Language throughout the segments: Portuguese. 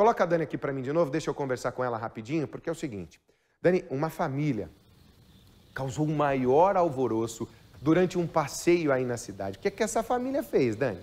Coloca a Dani aqui para mim de novo, deixa eu conversar com ela rapidinho, porque é o seguinte. Dani, uma família causou o um maior alvoroço durante um passeio aí na cidade. O que, é que essa família fez, Dani?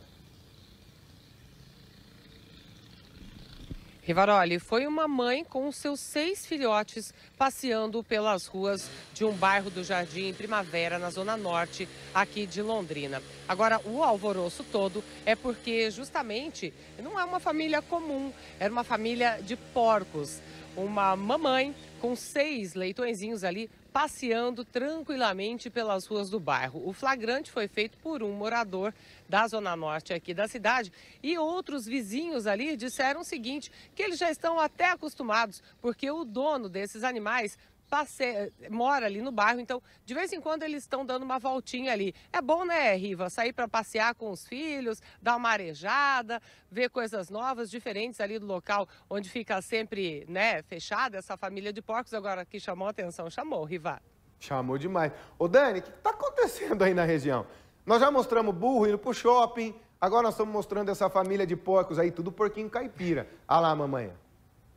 Rivaroli foi uma mãe com seus seis filhotes passeando pelas ruas de um bairro do Jardim Primavera, na zona norte aqui de Londrina. Agora, o alvoroço todo é porque justamente não é uma família comum, era uma família de porcos. Uma mamãe com seis leitõezinhos ali passeando tranquilamente pelas ruas do bairro. O flagrante foi feito por um morador da Zona Norte aqui da cidade e outros vizinhos ali disseram o seguinte, que eles já estão até acostumados, porque o dono desses animais passe... Eh, mora ali no bairro, então de vez em quando eles estão dando uma voltinha ali. É bom, né, Riva, sair para passear com os filhos, dar uma arejada, ver coisas novas, diferentes ali do local onde fica sempre, né, fechada essa família de porcos. Agora que chamou a atenção, chamou, Riva. Chamou demais. Ô, Dani, o que está acontecendo aí na região? Nós já mostramos burro indo pro shopping, agora nós estamos mostrando essa família de porcos aí, tudo porquinho caipira. Olha lá, mamãe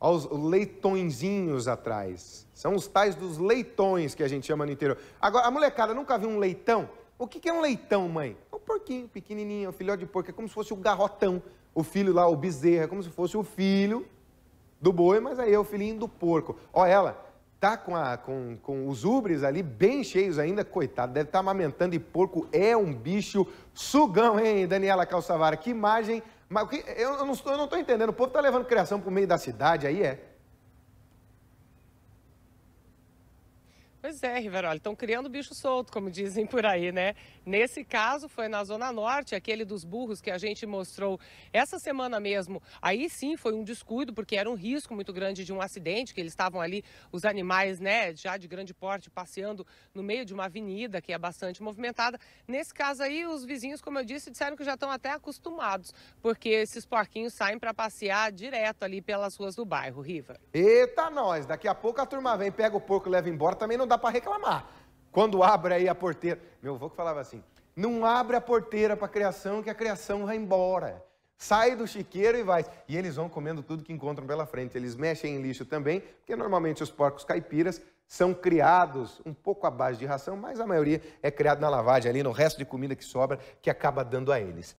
aos leitõezinhos atrás. São os tais dos leitões que a gente chama no interior. Agora, a molecada nunca viu um leitão? O que, que é um leitão, mãe? É um porquinho, pequenininho, um filhote de porco. É como se fosse o garrotão, o filho lá, o bezerro. É como se fosse o filho do boi, mas aí é o filhinho do porco. Olha ela, tá com, a, com, com os ubres ali bem cheios ainda, coitado, deve estar tá amamentando e porco é um bicho sugão, hein, Daniela Calçavara? Que imagem, mas, eu, não estou, eu não estou entendendo, o povo está levando criação para o meio da cidade, aí é? Pois é, Riveroli, estão criando bicho solto, como dizem por aí, né? Nesse caso foi na Zona Norte, aquele dos burros que a gente mostrou essa semana mesmo. Aí sim foi um descuido, porque era um risco muito grande de um acidente, que eles estavam ali, os animais, né, já de grande porte, passeando no meio de uma avenida que é bastante movimentada. Nesse caso aí, os vizinhos, como eu disse, disseram que já estão até acostumados, porque esses porquinhos saem para passear direto ali pelas ruas do bairro, Riva. Eita, nós! Daqui a pouco a turma vem, pega o porco e leva embora, também não dá para reclamar. Quando abre aí a porteira. Meu avô que falava assim: não abre a porteira para a criação, que a criação vai embora. Sai do chiqueiro e vai. E eles vão comendo tudo que encontram pela frente. Eles mexem em lixo também, porque normalmente os porcos caipiras são criados um pouco à base de ração, mas a maioria é criado na lavagem ali, no resto de comida que sobra, que acaba dando a eles.